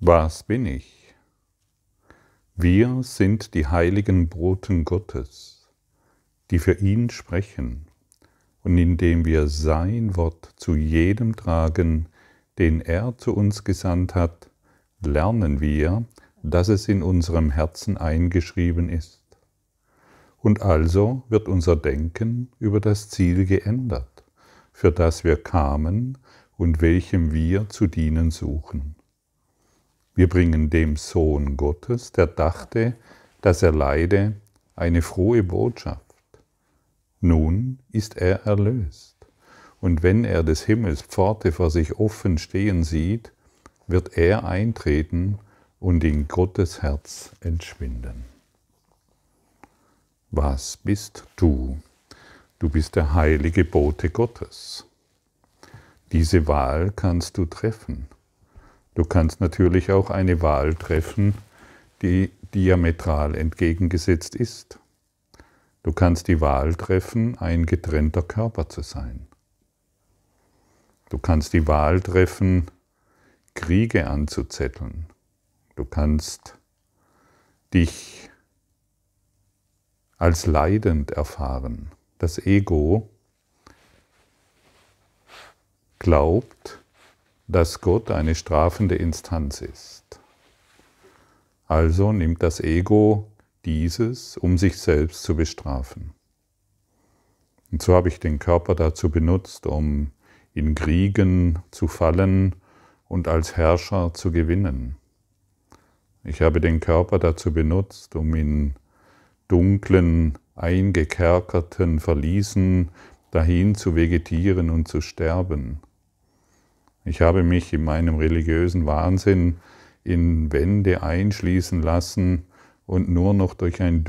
Was bin ich? Wir sind die heiligen Boten Gottes, die für ihn sprechen und indem wir sein Wort zu jedem tragen, den er zu uns gesandt hat, lernen wir, dass es in unserem Herzen eingeschrieben ist. Und also wird unser Denken über das Ziel geändert, für das wir kamen und welchem wir zu dienen suchen. Wir bringen dem Sohn Gottes, der dachte, dass er leide, eine frohe Botschaft. Nun ist er erlöst. Und wenn er des Himmels Pforte vor sich offen stehen sieht, wird er eintreten und in Gottes Herz entschwinden. Was bist du? Du bist der heilige Bote Gottes. Diese Wahl kannst du treffen. Du kannst natürlich auch eine Wahl treffen, die diametral entgegengesetzt ist. Du kannst die Wahl treffen, ein getrennter Körper zu sein. Du kannst die Wahl treffen, Kriege anzuzetteln. Du kannst dich als leidend erfahren. Das Ego glaubt, dass Gott eine strafende Instanz ist. Also nimmt das Ego dieses, um sich selbst zu bestrafen. Und so habe ich den Körper dazu benutzt, um in Kriegen zu fallen und als Herrscher zu gewinnen. Ich habe den Körper dazu benutzt, um in dunklen, eingekerkerten Verliesen dahin zu vegetieren und zu sterben. Ich habe mich in meinem religiösen Wahnsinn in Wände einschließen lassen und nur noch durch ein,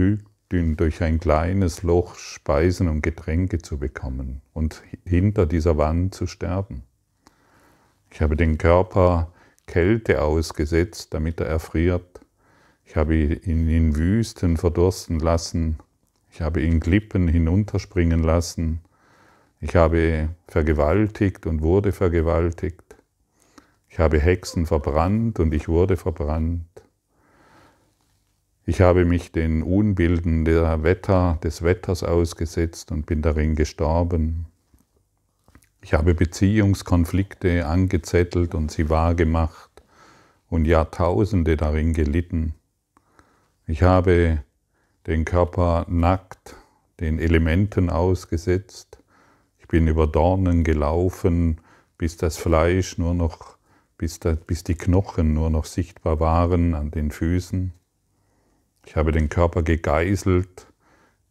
durch ein kleines Loch Speisen und Getränke zu bekommen und hinter dieser Wand zu sterben. Ich habe den Körper Kälte ausgesetzt, damit er erfriert. Ich habe ihn in Wüsten verdursten lassen. Ich habe ihn Klippen hinunterspringen lassen. Ich habe vergewaltigt und wurde vergewaltigt. Ich habe Hexen verbrannt und ich wurde verbrannt. Ich habe mich den Unbilden der Wetter, des Wetters ausgesetzt und bin darin gestorben. Ich habe Beziehungskonflikte angezettelt und sie wahrgemacht und Jahrtausende darin gelitten. Ich habe den Körper nackt, den Elementen ausgesetzt. Ich bin über Dornen gelaufen, bis das Fleisch nur noch bis, da, bis die Knochen nur noch sichtbar waren an den Füßen. Ich habe den Körper gegeißelt,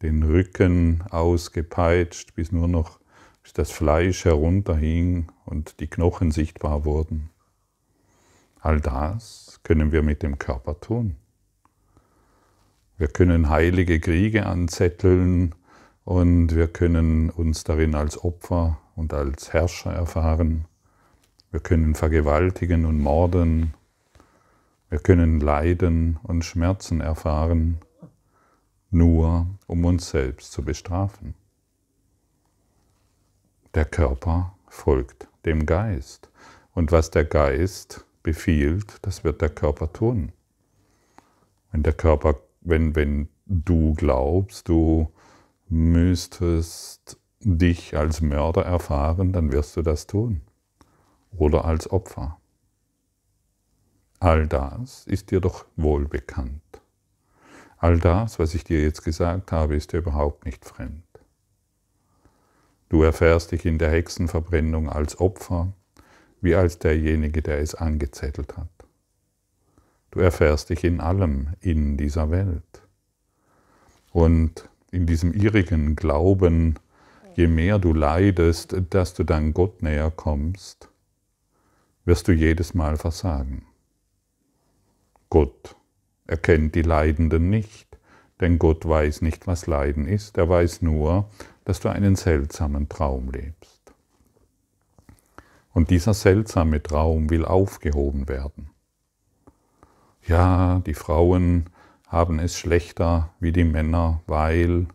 den Rücken ausgepeitscht, bis nur noch bis das Fleisch herunterhing und die Knochen sichtbar wurden. All das können wir mit dem Körper tun. Wir können heilige Kriege anzetteln und wir können uns darin als Opfer und als Herrscher erfahren. Wir können vergewaltigen und morden. Wir können Leiden und Schmerzen erfahren, nur um uns selbst zu bestrafen. Der Körper folgt dem Geist. Und was der Geist befiehlt, das wird der Körper tun. Wenn der Körper, wenn, wenn du glaubst, du müsstest dich als Mörder erfahren, dann wirst du das tun oder als Opfer. All das ist dir doch wohl bekannt. All das, was ich dir jetzt gesagt habe, ist dir überhaupt nicht fremd. Du erfährst dich in der Hexenverbrennung als Opfer, wie als derjenige, der es angezettelt hat. Du erfährst dich in allem in dieser Welt. Und in diesem irrigen Glauben, je mehr du leidest, dass du dann Gott näher kommst, wirst du jedes Mal versagen. Gott erkennt die Leidenden nicht, denn Gott weiß nicht, was Leiden ist, er weiß nur, dass du einen seltsamen Traum lebst. Und dieser seltsame Traum will aufgehoben werden. Ja, die Frauen haben es schlechter wie die Männer, weil...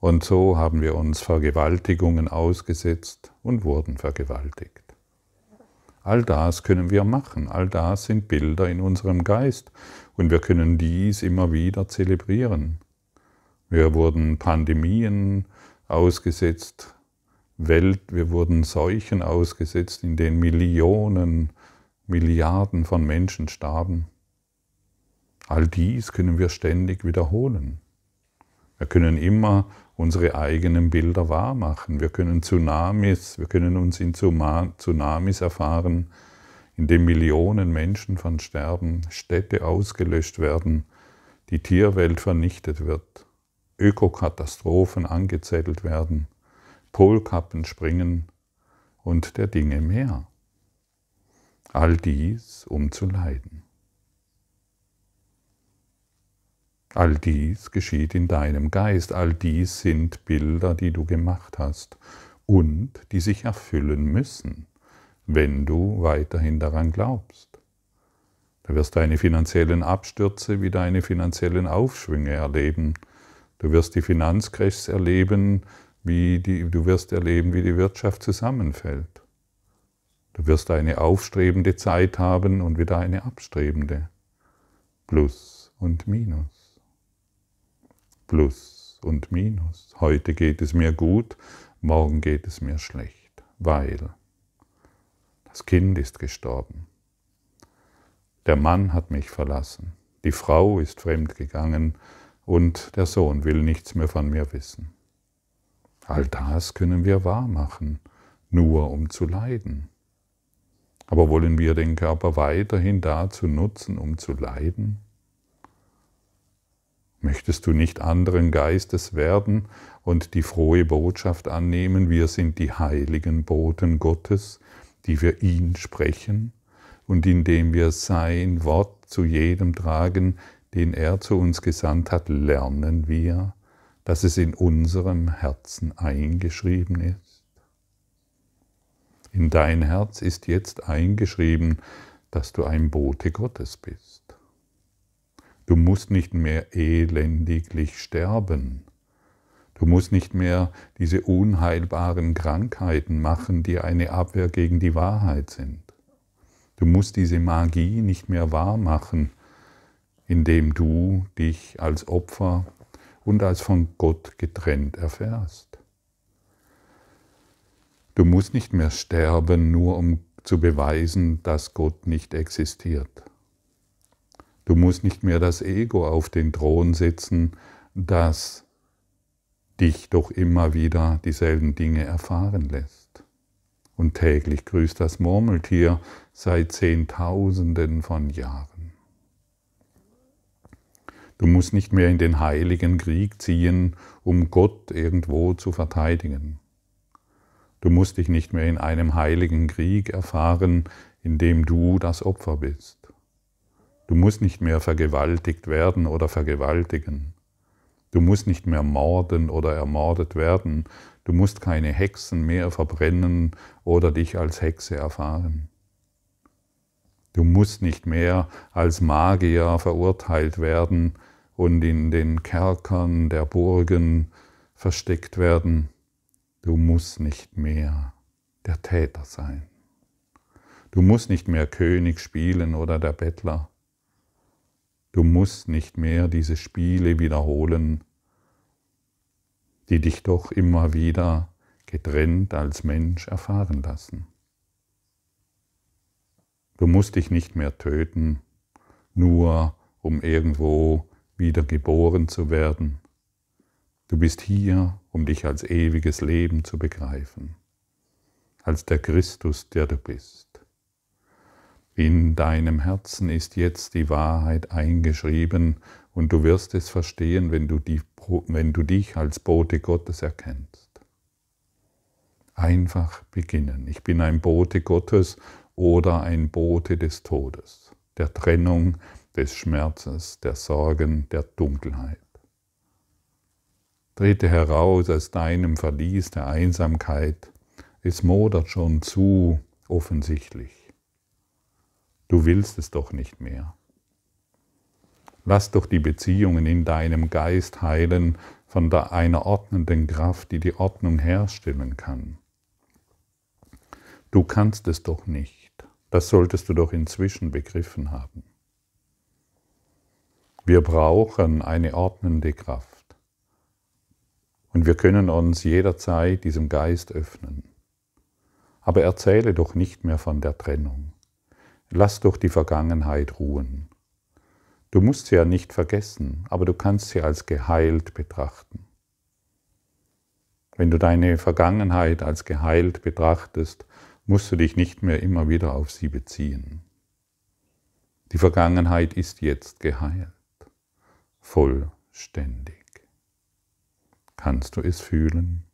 Und so haben wir uns Vergewaltigungen ausgesetzt und wurden vergewaltigt. All das können wir machen, all das sind Bilder in unserem Geist und wir können dies immer wieder zelebrieren. Wir wurden Pandemien ausgesetzt, Welt, wir wurden Seuchen ausgesetzt, in denen Millionen, Milliarden von Menschen starben. All dies können wir ständig wiederholen. Wir können immer unsere eigenen Bilder wahrmachen. Wir können Tsunamis, wir können uns in Tsunamis erfahren, in dem Millionen Menschen von sterben, Städte ausgelöscht werden, die Tierwelt vernichtet wird, Ökokatastrophen angezettelt werden, Polkappen springen und der Dinge mehr. All dies, um zu leiden. All dies geschieht in deinem Geist, all dies sind Bilder, die du gemacht hast und die sich erfüllen müssen, wenn du weiterhin daran glaubst. Du wirst deine finanziellen Abstürze wie deine finanziellen Aufschwünge erleben. Du wirst die Finanzcrashs erleben, wie die, du wirst erleben, wie die Wirtschaft zusammenfällt. Du wirst eine aufstrebende Zeit haben und wieder eine abstrebende. Plus und Minus. Plus und Minus. Heute geht es mir gut, morgen geht es mir schlecht, weil das Kind ist gestorben. Der Mann hat mich verlassen, die Frau ist fremdgegangen und der Sohn will nichts mehr von mir wissen. All das können wir wahrmachen, nur um zu leiden. Aber wollen wir den Körper weiterhin dazu nutzen, um zu leiden? Möchtest du nicht anderen Geistes werden und die frohe Botschaft annehmen, wir sind die heiligen Boten Gottes, die wir ihn sprechen und indem wir sein Wort zu jedem tragen, den er zu uns gesandt hat, lernen wir, dass es in unserem Herzen eingeschrieben ist. In dein Herz ist jetzt eingeschrieben, dass du ein Bote Gottes bist. Du musst nicht mehr elendiglich sterben. Du musst nicht mehr diese unheilbaren Krankheiten machen, die eine Abwehr gegen die Wahrheit sind. Du musst diese Magie nicht mehr wahr machen, indem du dich als Opfer und als von Gott getrennt erfährst. Du musst nicht mehr sterben, nur um zu beweisen, dass Gott nicht existiert. Du musst nicht mehr das Ego auf den Thron setzen, das dich doch immer wieder dieselben Dinge erfahren lässt. Und täglich grüßt das Murmeltier seit Zehntausenden von Jahren. Du musst nicht mehr in den heiligen Krieg ziehen, um Gott irgendwo zu verteidigen. Du musst dich nicht mehr in einem heiligen Krieg erfahren, in dem du das Opfer bist. Du musst nicht mehr vergewaltigt werden oder vergewaltigen. Du musst nicht mehr morden oder ermordet werden. Du musst keine Hexen mehr verbrennen oder dich als Hexe erfahren. Du musst nicht mehr als Magier verurteilt werden und in den Kerkern der Burgen versteckt werden. Du musst nicht mehr der Täter sein. Du musst nicht mehr König spielen oder der Bettler. Du musst nicht mehr diese Spiele wiederholen, die dich doch immer wieder getrennt als Mensch erfahren lassen. Du musst dich nicht mehr töten, nur um irgendwo wieder geboren zu werden. Du bist hier, um dich als ewiges Leben zu begreifen, als der Christus, der du bist. In deinem Herzen ist jetzt die Wahrheit eingeschrieben und du wirst es verstehen, wenn du, die, wenn du dich als Bote Gottes erkennst. Einfach beginnen. Ich bin ein Bote Gottes oder ein Bote des Todes, der Trennung, des Schmerzes, der Sorgen, der Dunkelheit. Trete heraus aus deinem Verlies der Einsamkeit. Es modert schon zu offensichtlich. Du willst es doch nicht mehr. Lass doch die Beziehungen in deinem Geist heilen von einer ordnenden Kraft, die die Ordnung herstellen kann. Du kannst es doch nicht. Das solltest du doch inzwischen begriffen haben. Wir brauchen eine ordnende Kraft. Und wir können uns jederzeit diesem Geist öffnen. Aber erzähle doch nicht mehr von der Trennung. Lass doch die Vergangenheit ruhen. Du musst sie ja nicht vergessen, aber du kannst sie als geheilt betrachten. Wenn du deine Vergangenheit als geheilt betrachtest, musst du dich nicht mehr immer wieder auf sie beziehen. Die Vergangenheit ist jetzt geheilt, vollständig. Kannst du es fühlen?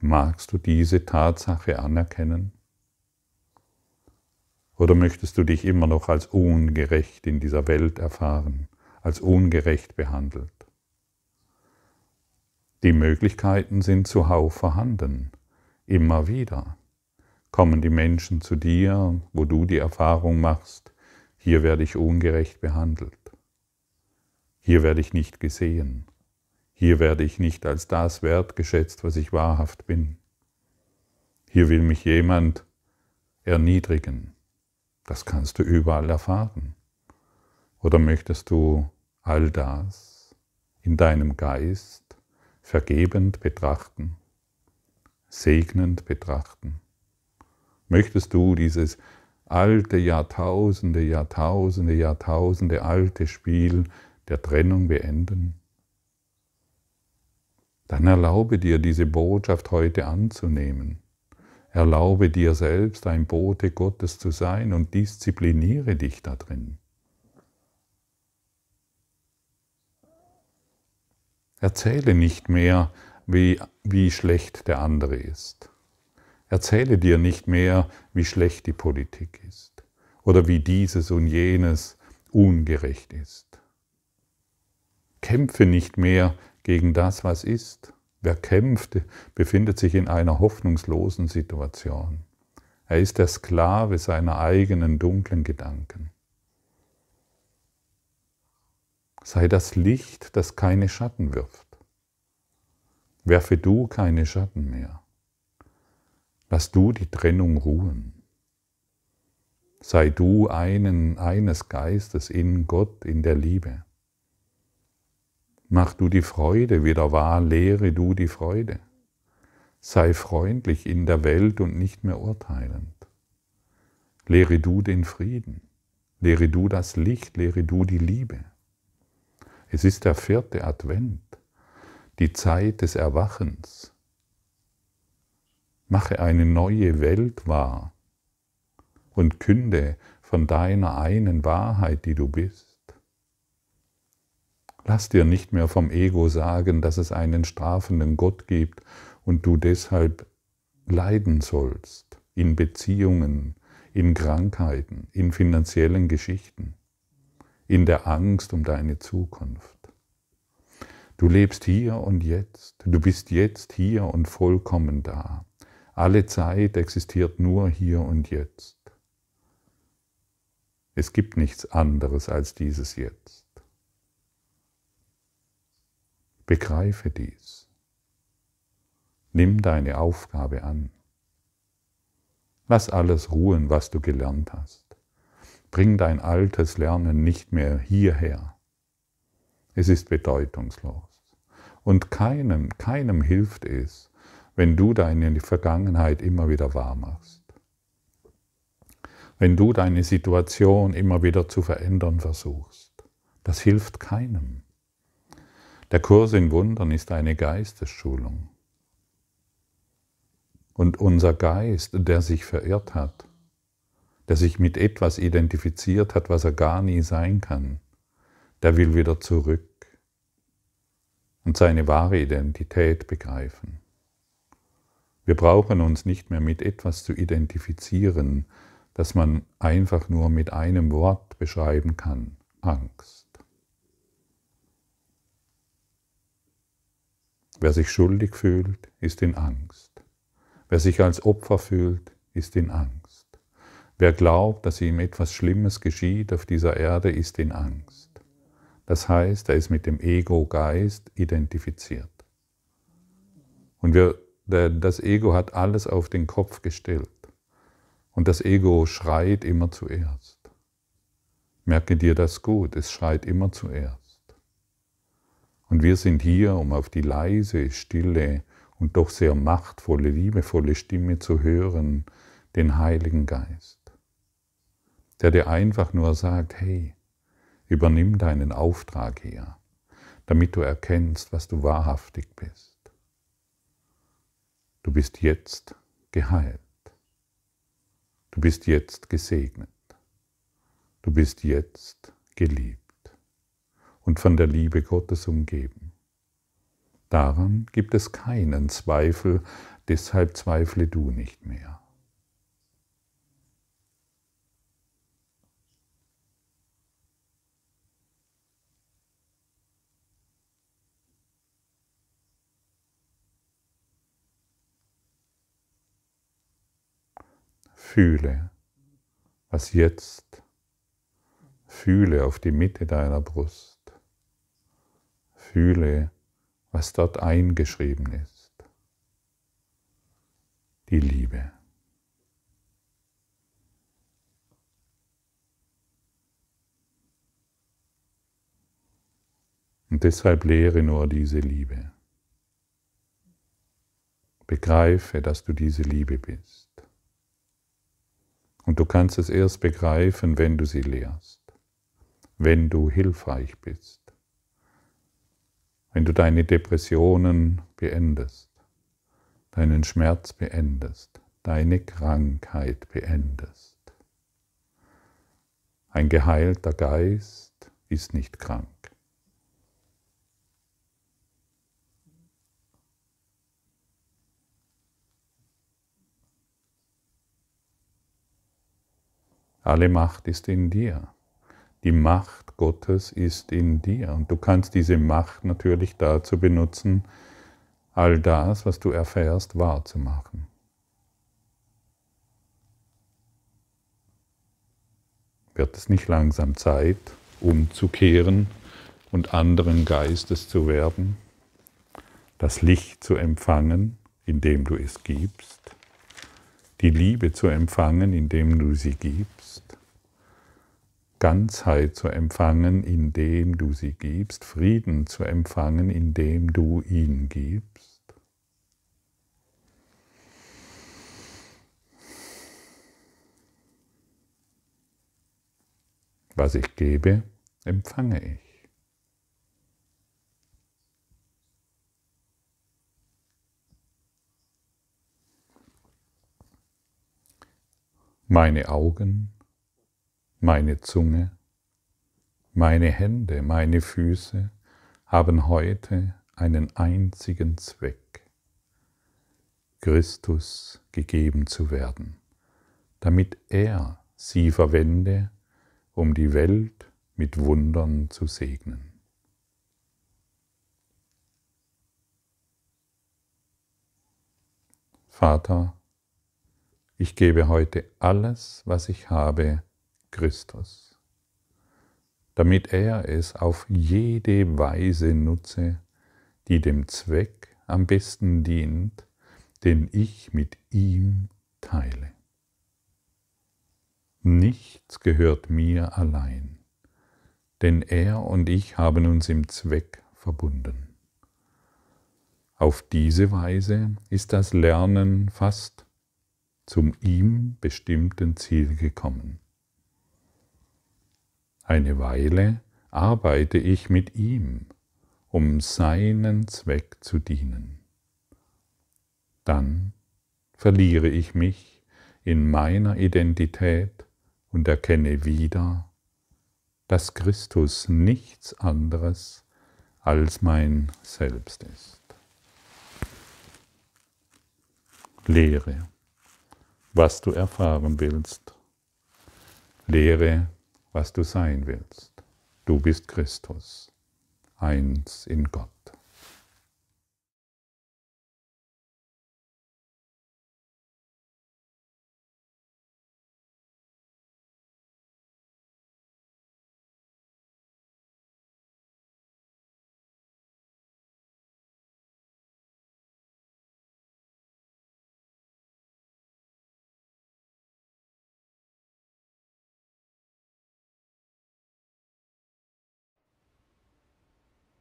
Magst du diese Tatsache anerkennen? Oder möchtest du dich immer noch als ungerecht in dieser Welt erfahren, als ungerecht behandelt? Die Möglichkeiten sind zuhauf vorhanden, immer wieder. Kommen die Menschen zu dir, wo du die Erfahrung machst, hier werde ich ungerecht behandelt, hier werde ich nicht gesehen, hier werde ich nicht als das wertgeschätzt, was ich wahrhaft bin. Hier will mich jemand erniedrigen. Das kannst du überall erfahren. Oder möchtest du all das in deinem Geist vergebend betrachten, segnend betrachten? Möchtest du dieses alte Jahrtausende, Jahrtausende, Jahrtausende alte Spiel der Trennung beenden? Dann erlaube dir, diese Botschaft heute anzunehmen. Erlaube dir selbst, ein Bote Gottes zu sein und diszipliniere dich darin. Erzähle nicht mehr, wie, wie schlecht der andere ist. Erzähle dir nicht mehr, wie schlecht die Politik ist oder wie dieses und jenes ungerecht ist. Kämpfe nicht mehr gegen das, was ist, Wer kämpft, befindet sich in einer hoffnungslosen Situation. Er ist der Sklave seiner eigenen dunklen Gedanken. Sei das Licht, das keine Schatten wirft. Werfe du keine Schatten mehr. Lass du die Trennung ruhen. Sei du einen, eines Geistes in Gott, in der Liebe. Mach du die Freude wieder wahr, lehre du die Freude. Sei freundlich in der Welt und nicht mehr urteilend. Lehre du den Frieden, lehre du das Licht, lehre du die Liebe. Es ist der vierte Advent, die Zeit des Erwachens. Mache eine neue Welt wahr und künde von deiner einen Wahrheit, die du bist. Lass dir nicht mehr vom Ego sagen, dass es einen strafenden Gott gibt und du deshalb leiden sollst in Beziehungen, in Krankheiten, in finanziellen Geschichten, in der Angst um deine Zukunft. Du lebst hier und jetzt, du bist jetzt hier und vollkommen da. Alle Zeit existiert nur hier und jetzt. Es gibt nichts anderes als dieses Jetzt. Begreife dies. Nimm deine Aufgabe an. Lass alles ruhen, was du gelernt hast. Bring dein altes Lernen nicht mehr hierher. Es ist bedeutungslos. Und keinem, keinem hilft es, wenn du deine Vergangenheit immer wieder wahr machst. Wenn du deine Situation immer wieder zu verändern versuchst. Das hilft keinem. Der Kurs in Wundern ist eine Geistesschulung. Und unser Geist, der sich verirrt hat, der sich mit etwas identifiziert hat, was er gar nie sein kann, der will wieder zurück und seine wahre Identität begreifen. Wir brauchen uns nicht mehr mit etwas zu identifizieren, das man einfach nur mit einem Wort beschreiben kann, Angst. Wer sich schuldig fühlt, ist in Angst. Wer sich als Opfer fühlt, ist in Angst. Wer glaubt, dass ihm etwas Schlimmes geschieht auf dieser Erde, ist in Angst. Das heißt, er ist mit dem Ego-Geist identifiziert. Und wir, das Ego hat alles auf den Kopf gestellt. Und das Ego schreit immer zuerst. Merke dir das gut, es schreit immer zuerst. Und wir sind hier, um auf die leise, stille und doch sehr machtvolle, liebevolle Stimme zu hören, den Heiligen Geist, der dir einfach nur sagt, hey, übernimm deinen Auftrag hier, damit du erkennst, was du wahrhaftig bist. Du bist jetzt geheilt. Du bist jetzt gesegnet. Du bist jetzt geliebt und von der Liebe Gottes umgeben. Daran gibt es keinen Zweifel, deshalb zweifle du nicht mehr. Fühle, was jetzt, fühle auf die Mitte deiner Brust fühle, was dort eingeschrieben ist. Die Liebe. Und deshalb lehre nur diese Liebe. Begreife, dass du diese Liebe bist. Und du kannst es erst begreifen, wenn du sie lehrst, wenn du hilfreich bist wenn du deine Depressionen beendest, deinen Schmerz beendest, deine Krankheit beendest. Ein geheilter Geist ist nicht krank. Alle Macht ist in dir. Die Macht Gottes ist in dir und du kannst diese Macht natürlich dazu benutzen, all das, was du erfährst, wahrzumachen. Wird es nicht langsam Zeit, umzukehren und anderen Geistes zu werden, das Licht zu empfangen, indem du es gibst, die Liebe zu empfangen, indem du sie gibst? Ganzheit zu empfangen, indem du sie gibst, Frieden zu empfangen, indem du ihn gibst. Was ich gebe, empfange ich. Meine Augen meine Zunge, meine Hände, meine Füße haben heute einen einzigen Zweck, Christus gegeben zu werden, damit er sie verwende, um die Welt mit Wundern zu segnen. Vater, ich gebe heute alles, was ich habe, Christus, damit er es auf jede Weise nutze, die dem Zweck am besten dient, den ich mit ihm teile. Nichts gehört mir allein, denn er und ich haben uns im Zweck verbunden. Auf diese Weise ist das Lernen fast zum ihm bestimmten Ziel gekommen. Eine Weile arbeite ich mit ihm, um seinen Zweck zu dienen. Dann verliere ich mich in meiner Identität und erkenne wieder, dass Christus nichts anderes als mein Selbst ist. Lehre, was du erfahren willst. Lehre, was du sein willst. Du bist Christus, eins in Gott.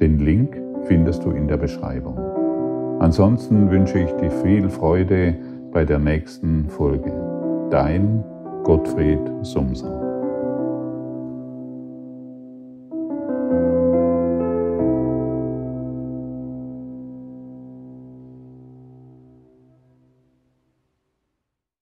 Den Link findest du in der Beschreibung. Ansonsten wünsche ich dir viel Freude bei der nächsten Folge. Dein Gottfried Sumser.